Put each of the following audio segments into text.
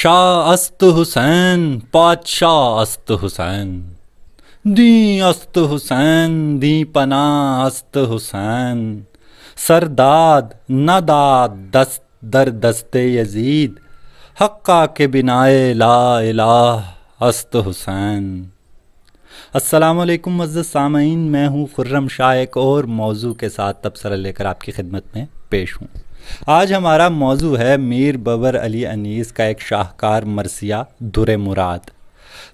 शाह अस्त हुसैन पादशाह अस्त हुसैन दी अस्त हुसैन दी पना अस्त हुसैन सरदाद नदाद दस्त दर दस्ते यजीद हक्का के बिनाए ला इला अस्त हुसैन असलकम मज़द सामीन मैं हूँ खुर्रम शाह एक और मौजू के साथ तबसरा लेकर आपकी खिदमत में पेश हूँ आज हमारा मौजू है मीर बबर अली अनीस का एक शाहकार मरसिया दुर मुराद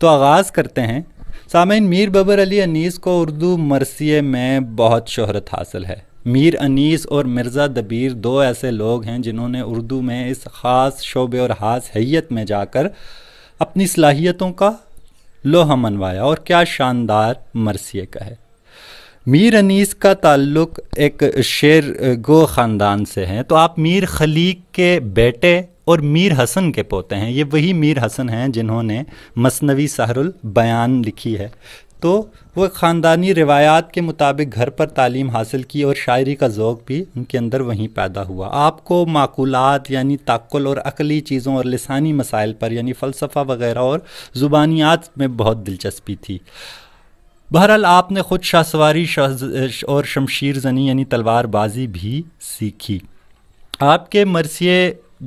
तो आगाज़ करते हैं सामिन मीर बबर अली अनीस को उर्दू मरसिए में बहुत शहरत हासिल है मीर अनीस और मिर्ज़ा दबीर दो ऐसे लोग हैं जिन्होंने उर्दू में इस ख़ास शोबे और हास हैत में जाकर अपनी सलाहियतों का लोहा मनवाया और क्या शानदार मरसिए का है मीर अनीस का ताल्लुक एक शेर गो ख़ानदान से है तो आप मीर खलीक के बेटे और मीर हसन के पोते हैं ये वही मीर हसन हैं जिन्होंने मसनवी सहरुल बयान लिखी है तो वह ख़ानदानी रिवायात के मुताबिक घर पर तालीम हासिल की और शायरी का ओक़ भी उनके अंदर वहीं पैदा हुआ आपको माकूलत यानी ताकुल और अकली चीज़ों और लसानी मसाइल पर यानी फ़लसफ़ा वगैरह और ज़ुबानियात में बहुत दिलचस्पी थी बहरहाल आपने ख़ुद शाहसवारी शाह और शमशीर जनी यानी तलवारबाजी भी सीखी आपके मरसिए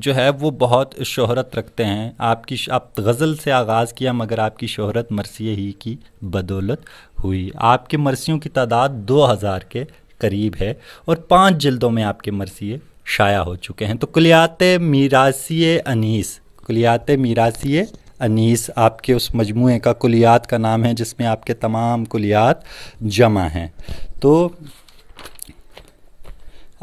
जो है वो बहुत शोहरत रखते हैं आपकी आप गज़ल से आगाज़ किया मगर आपकी शोहरत मरसिए ही की बदौलत हुई आपके मरसियों की तादाद दो हज़ार के करीब है और पाँच जल्दों में आपके मरसिए शाया हो चुके हैं तो कुलियात मीरासी अनीस कुलियात मीरासी अनीस आपके उस मजमू का कुलियात का नाम है जिसमें आपके तमाम कुलियात जमा हैं तो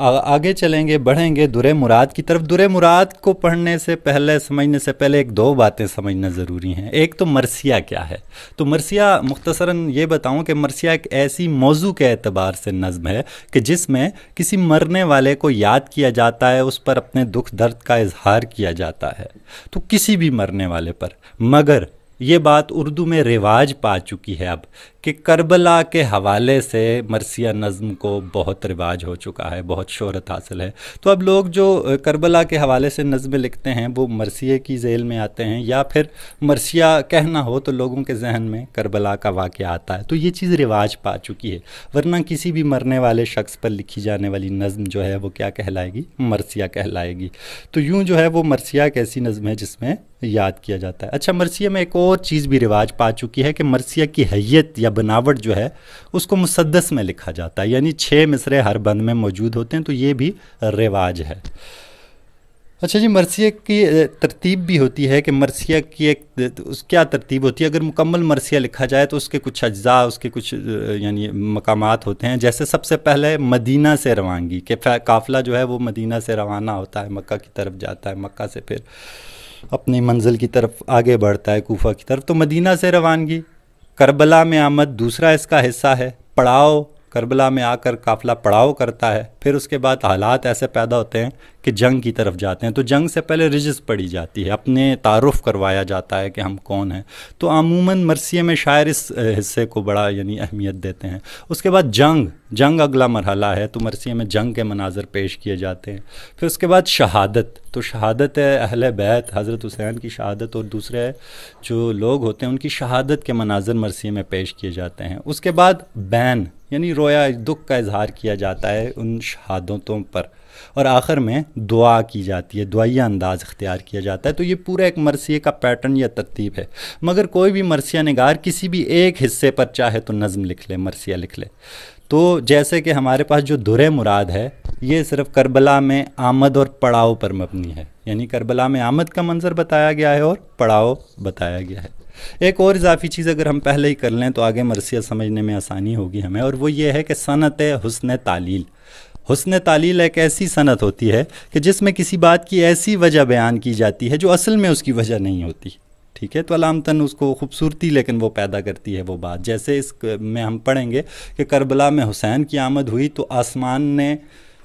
आगे चलेंगे बढ़ेंगे दुरे मुराद की तरफ दुरे मुराद को पढ़ने से पहले समझने से पहले एक दो बातें समझना ज़रूरी हैं एक तो मरसिया क्या है तो मरसिया मुख्तसरा ये बताऊं कि मरसिया एक ऐसी मौजू के अतबार से नज़म है कि जिसमें किसी मरने वाले को याद किया जाता है उस पर अपने दुख दर्द का इजहार किया जाता है तो किसी भी मरने वाले पर मगर ये बात उर्दू में रिवाज पा चुकी है अब कि करबला के हवाले से मरसिया नज़म को बहुत रिवाज हो चुका है बहुत शहरत हासिल है तो अब लोग जो करबला के हवाले से नज़में लिखते हैं वो मरसिए की जेल में आते हैं या फिर मरसिया कहना हो तो लोगों के जहन में करबला का वाक़ आता है तो ये चीज़ रिवाज पा चुकी है वरना किसी भी मरने वाले शख्स पर लिखी जाने वाली नज़म जो है वो क्या कहलाएगी मरसिया कहलाएगी तो यूँ जो है वो मरसिया एक ऐसी नज़म है जिसमें याद किया जाता है अच्छा मरसिया में एक और चीज़ भी रिवाज पा चुकी है कि मरसिया की हैत या बनावट जो है उसको मुसदस में लिखा जाता है यानी छः मिसरे हर बंद में मौजूद होते हैं तो ये भी रिवाज है अच्छा जी मरसिया की तरतीब भी होती है कि मरसिया की एक तो उस क्या तरतीब होती है अगर मुकम्मल मरसिया लिखा जाए तो उसके कुछ अज्जा उसके कुछ यानी मकाम होते हैं जैसे सबसे पहले मदीना से रवानगी के काफ़िला जो है वो मदीना से रवाना होता है मक्का की तरफ जाता है मक्का से फिर अपनी मंजिल की तरफ आगे बढ़ता है कोफा की तरफ तो मदीना से रवानगी करबला में आमद दूसरा इसका हिस्सा है पड़ाव करबला में आकर काफिला पड़ाव करता है फिर उसके बाद हालात ऐसे पैदा होते हैं कि जंग की तरफ जाते हैं तो जंग से पहले रिजस पड़ी जाती है अपने तारफ़ करवाया जाता है कि हम कौन हैं तो अमूमन मरसिए में शायर इस हिस्से को बड़ा यानी अहमियत देते हैं उसके बाद जंग जंग अगला मरहला है तो मरसिया में जंग के मनाजर पेश किए जाते हैं फिर उसके बाद शहादत तो शहादत है अहल बैत हज़रत हुसैन की शहादत और दूसरे जो लोग होते हैं उनकी शहादत के मनाजर मरसी में पेश किए जाते हैं उसके बाद बैन यानी रोया दुख का इजहार किया जाता है उन शहादतों पर और आखिर में दुआ की जाती है दुआया अंदाज अख्तियार किया जाता है तो ये पूरा एक मरसिए का पैटर्न या तरतीब है मगर कोई भी मरसिया नगार किसी भी एक हिस्से पर चाहे तो नज़म लिख ले मरसिया लिख ले तो जैसे कि हमारे पास जो दुर मुराद है ये सिर्फ करबला में आमद और पड़ाव पर मबनी है यानी करबला में आमद का मंजर बताया गया है और पड़ाव बताया गया है एक और इजाफी चीज़ अगर हम पहले ही कर लें तो आगे मरसिया समझने में आसानी होगी हमें और वो ये है कि सनत हसन तालील हसन तालील एक ऐसी सनत होती है कि जिसमें किसी बात की ऐसी वजह बयान की जाती है जो असल में उसकी वजह नहीं होती ठीक है तो अलामतन उसको खूबसूरती लेकिन वो पैदा करती है वो बात जैसे इस में हम पढ़ेंगे कि करबला में हुसैन की आमद हुई तो आसमान ने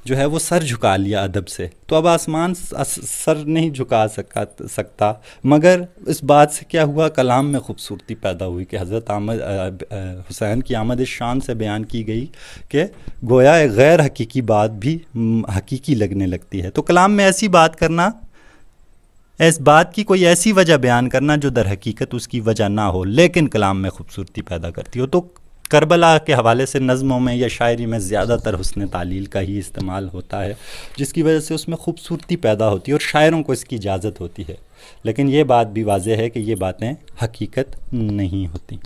जो है वो सर झुका लिया अदब से तो अब आसमान सर नहीं झुका सका सकता मगर इस बात से क्या हुआ कलाम में खूबसूरती पैदा हुई कि हज़रत आमद हुसैन की आमद इस शान से बयान की गई कि गोया एक गैर हकीकी बात भी हकीकी लगने लगती है तो कलाम में ऐसी बात करना इस बात की कोई ऐसी वजह बयान करना जो दर हकीकत उसकी वजह ना हो लेकिन कलाम में खूबसूरती पैदा करती हो तो करबला के हवाले से नज़मों में या शायरी में ज़्यादातर हसन तालील का ही इस्तेमाल होता है जिसकी वजह से उसमें खूबसूरती पैदा होती है और शायरों को इसकी इजाज़त होती है लेकिन ये बात भी वाजह है कि ये बातें हकीकत नहीं होती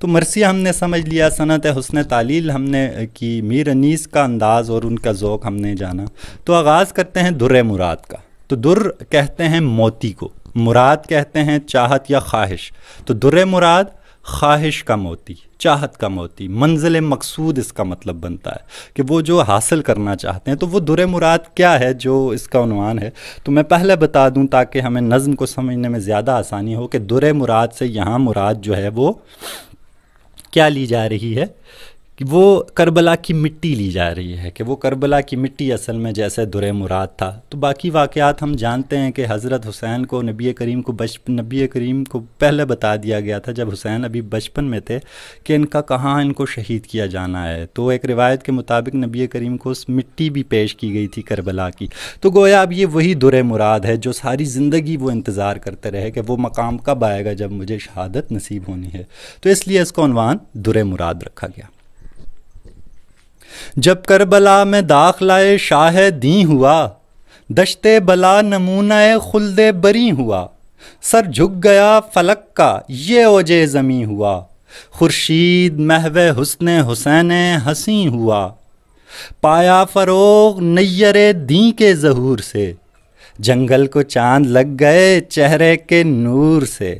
तो मरसिया हमने समझ लिया सनत हसन तालील हमने की मीर अनीस का अंदाज़ और उनका ओक़ हमने जाना तो आगाज़ करते हैं दुर मुराद का तो दुर कहते हैं मोती को मुराद कहते हैं चाहत या ख्वाहिश तो दुर मुराद ख्वाहिश का मोती चाहत का मोती मंजिल मकसूद इसका मतलब बनता है कि वो जो हासिल करना चाहते हैं तो वो दुर मुराद क्या है जो इसका उनवान है तो मैं पहले बता दूं ताकि हमें नज़म को समझने में ज़्यादा आसानी हो कि दुर मुराद से यहाँ मुराद जो है वो क्या ली जा रही है कि वो करबला की मिट्टी ली जा रही है कि वो करबला की मिट्टी असल में जैसे दुर मुराद था तो बाकी वाक़ात हम जानते हैं कि हज़रत हुसैन को नबी करीम को बच नबी करीम को पहले बता दिया गया था जब हुसैन अभी बचपन में थे कि इनका कहाँ इनको शहीद किया जाना है तो एक रिवायत के मुताबिक नबी करीम को उस मिट्टी भी पेश की गई थी करबला की तो गोया अब ये वही दुर मुराद है जो सारी ज़िंदगी वो इंतज़ार करते रहे कि वो मकाम कब आएगा जब मुझे शहादत नसीब होनी है तो इसलिए इसको अनवान दुर मुराद रखा गया जब करबला में दाखलाए शाह दी हुआ दशते बला नमूना खुलद बरी हुआ सर झुक गया फलक का ये ओजे जमी हुआ खुर्शीद महव हुसन हुसैन हसी हुआ पाया फरोग नैयर दी के जहूर से जंगल को चांद लग गए चेहरे के नूर से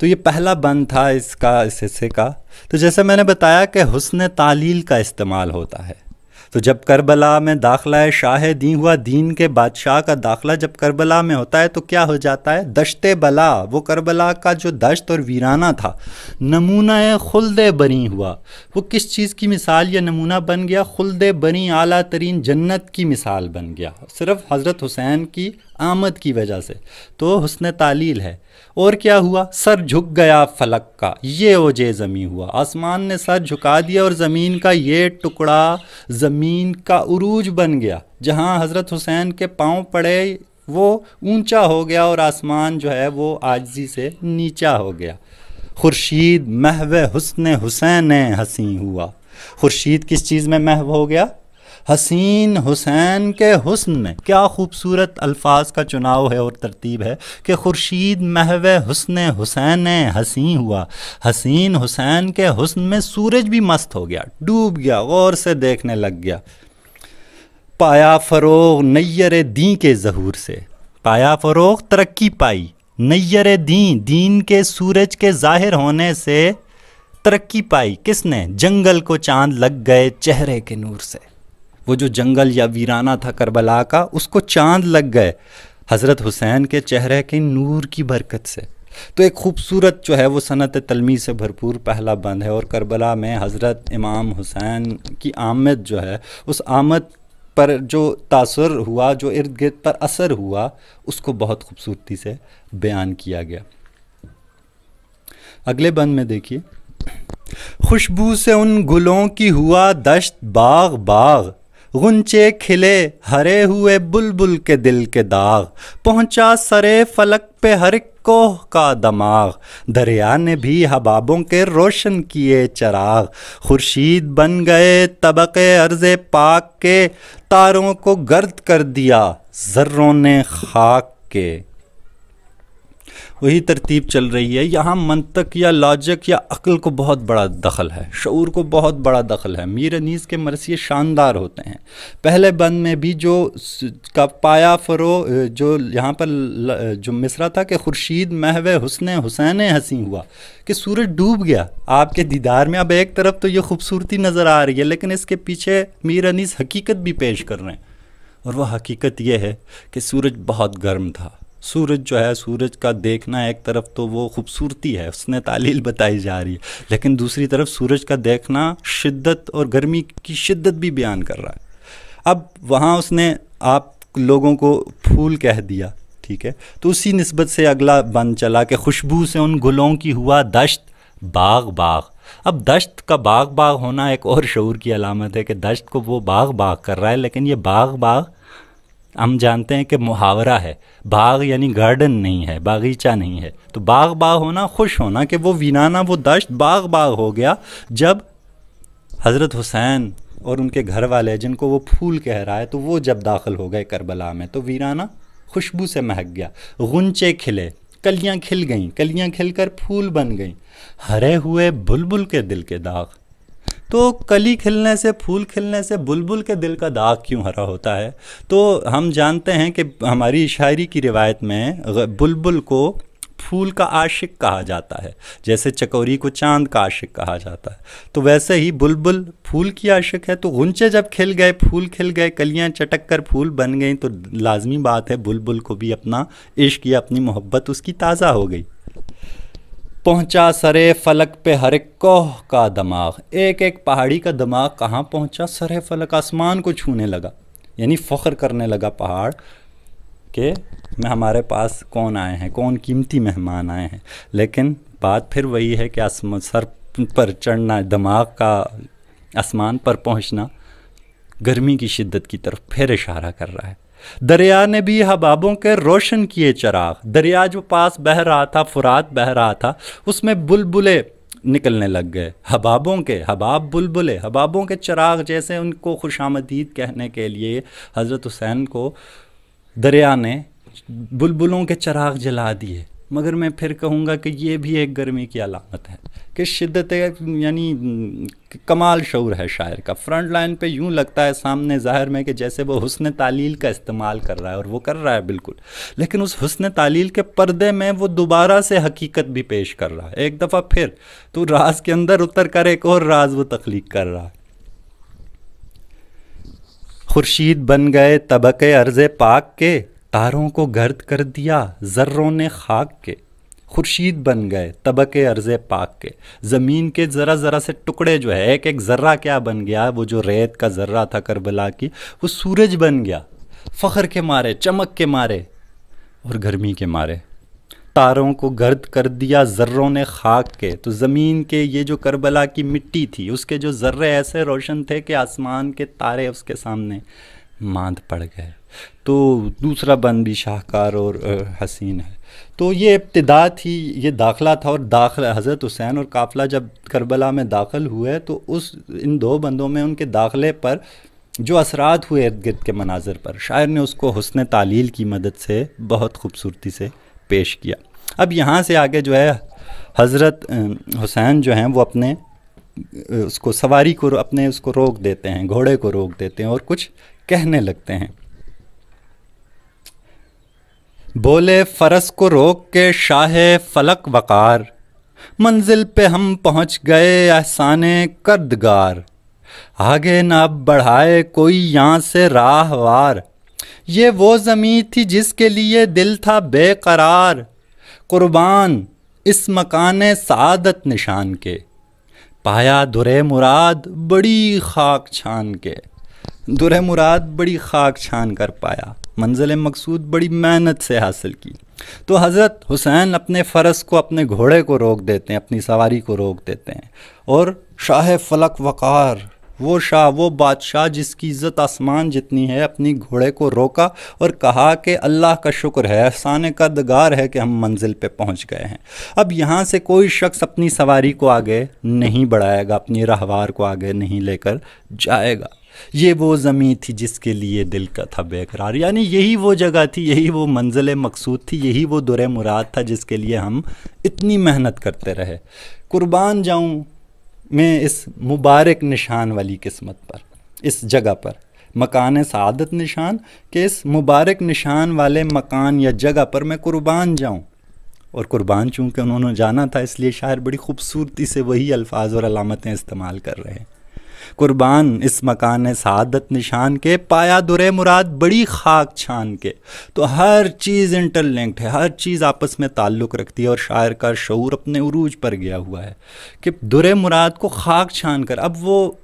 तो ये पहला बंद था इसका इस हिस्से का तो जैसे मैंने बताया कि हुसन तालील का इस्तेमाल होता है तो जब करबला में दाखला शाह दी हुआ दीन के बादशाह का दाखला जब करबला में होता है तो क्या हो जाता है दशत बला वो करबला का जो दश्त और वीराना था नमूना खुलद बनी हुआ वो किस चीज़ की मिसाल या नमूना बन गया खुलद बनी आला तरीन जन्नत की मिसाल बन गया सिर्फ हज़रत हुसैन की आमद की वजह से तो हुसन तालील है और क्या हुआ सर झुक गया फलक का ये ओजे ज़मी हुआ आसमान ने सर झुका दिया और ज़मीन का ये टुकड़ा ज़मीन का उरूज बन गया जहाँ हज़रत हुसैन के पाँव पड़े वो ऊंचा हो गया और आसमान जो है वो आजी से नीचा हो गया खुर्शीद महव हुसन हुसैन हसी हुआ खुर्शीद किस चीज़ में महव हो गया हसीन हुसैन के हुस्न में क्या खूबसूरत अल्फाज का चुनाव है और तरतीब है कि खुर्शीद महव हुसन हुसैन हसी हुआ हसीन हुसैन के हुस्न में सूरज भी मस्त हो गया डूब गया गौर से देखने लग गया पाया फ़रोग नैर दी के जहूर से पाया फ़रोग तरक्की पाई नैर दी दीन के सूरज के ज़ाहिर होने से तरक्की पाई किसने जंगल को चांद लग गए चेहरे के नूर से वो जो जंगल या वीराना था करबला का उसको चांद लग गए हज़रत हुसैन के चेहरे के नूर की बरकत से तो एक खूबसूरत जो है वो सनत तलमी से भरपूर पहला बंद है और करबला में हज़रत इमाम हुसैन की आमद जो है उस आमद पर जो तासर हुआ जो इर्द गिर्द पर असर हुआ उसको बहुत खूबसूरती से बयान किया गया अगले बंद में देखिए खुशबू से उन गुलों की हुआ दश्त बाग बाग गुंचे खिले हरे हुए बुलबुल के दिल के दाग पहुंचा सरे फलक पे हर कोह का दमाग दरिया ने भी हबाबों के रोशन किए चराग खुर्शीद बन गए तबके अर्ज़ पाक के तारों को गर्द कर दिया जर्रों ने खाक के वही तरतीब चल रही है यहाँ मनतक या लॉजिक या अक्ल को बहुत बड़ा दखल है शूर को बहुत बड़ा दखल है मीर अनीस के मरसिए शानदार होते हैं पहले बंद में भी जो का पाया फरो जो यहाँ पर जो मिसरा था कि खुर्शीद महव हुसन हुसैन हसी हुआ कि सूरज डूब गया आपके दीदार में अब एक तरफ तो ये खूबसूरती नज़र आ रही है लेकिन इसके पीछे मीर अनीस हकीकत भी पेश कर रहे हैं और वह हकीकत यह है कि सूरज बहुत गर्म था सूरज जो है सूरज का देखना एक तरफ तो वो खूबसूरती है उसने तालील बताई जा रही है लेकिन दूसरी तरफ सूरज का देखना शिद्दत और गर्मी की शिद्दत भी बयान कर रहा है अब वहाँ उसने आप लोगों को फूल कह दिया ठीक है तो उसी नस्बत से अगला बन चला कि खुशबू से उन गुलों की हुआ दश्त बाग बाग अब दश्त का बाग बाग होना एक और शूर की अलामत है कि दश्त को वो बाग बाग कर रहा है लेकिन ये बाग बाग हम जानते हैं कि मुहावरा है बाग यानी गार्डन नहीं है बागीचा नहीं है तो बाग बाग होना खुश होना कि वो वीराना वो दश्त बाग बाग हो गया जब हज़रत हुसैन और उनके घर वाले जिनको वो फूल कह रहा है तो वो जब दाखिल हो गए करबला में तो वीराना खुशबू से महक गया गुंचे खिले कलियाँ खिल गईं कलियाँ खिलकर फूल बन गईं हरे हुए बुलबुल के दिल के दाग तो कली खिलने से फूल खिलने से बुलबुल के दिल का दाग क्यों हरा होता है तो हम जानते हैं कि हमारी शायरी की रिवायत में बुलबुल को फूल का आशिक कहा जाता है जैसे चकोरी को चांद का आशिक कहा जाता है तो वैसे ही बुलबुल फूल की आशिक है तो गुंचे जब खिल गए फूल खिल गए कलियां चटक कर फूल बन गई तो लाजमी बात है बुलबुल को भी अपना इश्क या अपनी मोहब्बत उसकी ताज़ा हो गई पहुंचा सरे फलक पे हर एक कोह का दिमाग एक एक पहाड़ी का दिमाग कहाँ पहुंचा सरे फलक आसमान को छूने लगा यानी फ़ख्र करने लगा पहाड़ के मैं हमारे पास कौन आए हैं कौन कीमती मेहमान आए हैं लेकिन बात फिर वही है कि आसमान सर पर चढ़ना दिमाग का आसमान पर पहुंचना गर्मी की शिद्दत की तरफ फिर इशारा कर रहा है दरिया ने भी हबाबों के रोशन किए चराग दरिया जो पास बह रहा था फुरात बह रहा था उसमें बुलबुले निकलने लग गए हबाबों के हबाब बुलबुले हबाबों के चराग जैसे उनको खुश आमदीद कहने के लिए हज़रत हुसैन को दरिया ने बुलबुलों के चराग जला दिए मगर मैं फिर कहूँगा कि ये भी एक गर्मी की अलामत है कि शिद्दत यानी कमाल शौर है शायर का फ्रंट लाइन पे यूँ लगता है सामने ज़ाहिर में कि जैसे वो हुसन तालील का इस्तेमाल कर रहा है और वो कर रहा है बिल्कुल लेकिन उस हुसन तालील के पर्दे में वो दोबारा से हकीकत भी पेश कर रहा है एक दफ़ा फिर तो राज के अंदर उतर कर एक और राज वो तख्लीक कर रहा है खुर्शीद बन गए तबके अर्ज़ पाक के तारों को गर्द कर दिया जर्रों ने खाक के खुर्शीद बन गए तबक अर्ज़ पाक के ज़मीन के ज़रा ज़रा से टुकड़े जो है एक एक ज़र्रा क्या बन गया वो जो रेत का ज़र्रा था करबला की वो सूरज बन गया फ़ख्र के मारे चमक के मारे और गर्मी के मारे तारों को गर्द कर दिया ज़र्रों ने खाक के तो ज़मीन के ये जो करबला की मिट्टी थी उसके जो ज़र्रे ऐसे रोशन थे कि आसमान के तारे उसके सामने मांद पड़ गए तो दूसरा बन भी शाहकार और हसीन है तो ये इब्तदा थी ये दाखला था और दाखला हज़रत हुसैन और काफिला जब करबला में दाखिल हुए तो उस इन दो बंदों में उनके दाखले पर जो असरात हुए इर्द गिर्द के मनाजर पर शायर ने उसको हसन तालील की मदद से बहुत खूबसूरती से पेश किया अब यहाँ से आगे जो है हज़रत हुसैन जो हैं वो अपने उसको सवारी को अपने उसको रोक देते हैं घोड़े को रोक देते हैं और कुछ कहने लगते हैं बोले फरस को रोक के शाह फलक वकार मंजिल पे हम पहुंच गए एहसान करदगार आगे ना बढ़ाए कोई यहाँ से राहवार ये वो ज़मीं थी जिसके लिए दिल था बेकरार कुर्बान इस मकान सादत निशान के पाया दुरे मुराद बड़ी खाक छान के दुरे मुराद बड़ी खाक छान कर पाया मंजिल मकसूद बड़ी मेहनत से हासिल की तो हज़रत हुसैन अपने फ़र्ज को अपने घोड़े को रोक देते हैं अपनी सवारी को रोक देते हैं और शाह फलक वक़ार वो शाह वो बादशाह जिसकी इज़्ज़त आसमान जितनी है अपनी घोड़े को रोका और कहा कि अल्लाह का शुक्र है एहसान का दगार है कि हम मंजिल पे पहुंच गए हैं अब यहाँ से कोई शख्स अपनी सवारी को आगे नहीं बढ़ाएगा अपनी राहवार को आगे नहीं लेकर जाएगा ये वो ज़मीं थी जिसके लिए दिल का था बेकरार यानी यही वो जगह थी यही वो मंजिल मकसूद थी यही वो दुर मुराद था जिसके लिए हम इतनी मेहनत करते रहे कुर्बान जाऊँ मैं इस मुबारक निशान वाली किस्मत पर इस जगह पर मकान सदत निशान के इस मुबारक निशान वाले मकान या जगह पर मैं कुर्बान जाऊँ और कुर्बान चूँकि उन्होंने जाना था इसलिए शायर बड़ी खूबसूरती से वही अल्फाज और अलामतें इस्तेमाल कर रहे हैं कुर्बान इस मकान सआदत निशान के पाया दुरे मुराद बड़ी खाक छान के तो हर चीज़ इंटरलिंक्ड है हर चीज़ आपस में ताल्लुक़ रखती है और शायर का शूर अपने उरूज पर गया हुआ है कि दुरे मुराद को खाक छान कर अब वो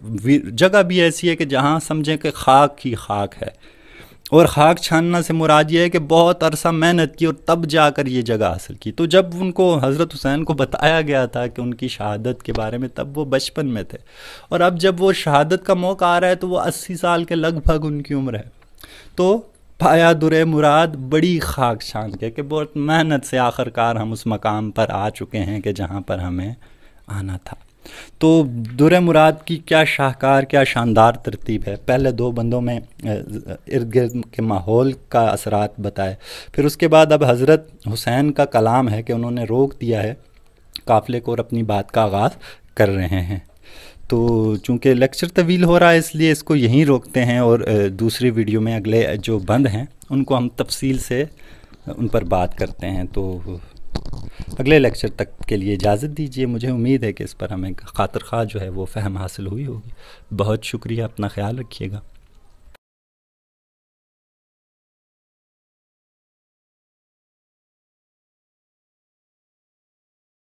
जगह भी ऐसी है कि जहाँ समझें कि खाक ही खाक है और खाक छानना से मुराद ये है कि बहुत अरसा मेहनत की और तब जाकर ये जगह हासिल की तो जब उनको हज़रत हुसैन को बताया गया था कि उनकी शहादत के बारे में तब वो बचपन में थे और अब जब वो शहादत का मौका आ रहा है तो वो अस्सी साल के लगभग उनकी उम्र है तो पाया दुरे मुराद बड़ी खाक छान के कि बहुत मेहनत से आखिरकार हम उस मकाम पर आ चुके हैं कि जहाँ पर हमें आना था तो दुर मुराद की क्या शाहकार क्या शानदार तरतीब है पहले दो बंदों में इर्द गिर्द के माहौल का असरात बताए फिर उसके बाद अब हज़रत हुसैन का कलाम है कि उन्होंने रोक दिया है काफ़िले को और अपनी बात का आगाज़ कर रहे हैं तो चूँकि लेक्चर तवील हो रहा है इसलिए इसको यहीं रोकते हैं और दूसरी वीडियो में अगले जो बंद हैं उनको हम तफसील से उन पर बात करते हैं तो अगले लेक्चर तक के लिए इजाज़त दीजिए मुझे उम्मीद है कि इस पर हमें खातर खा जो है वो फहम हासिल हुई होगी बहुत शुक्रिया अपना ख्याल रखिएगा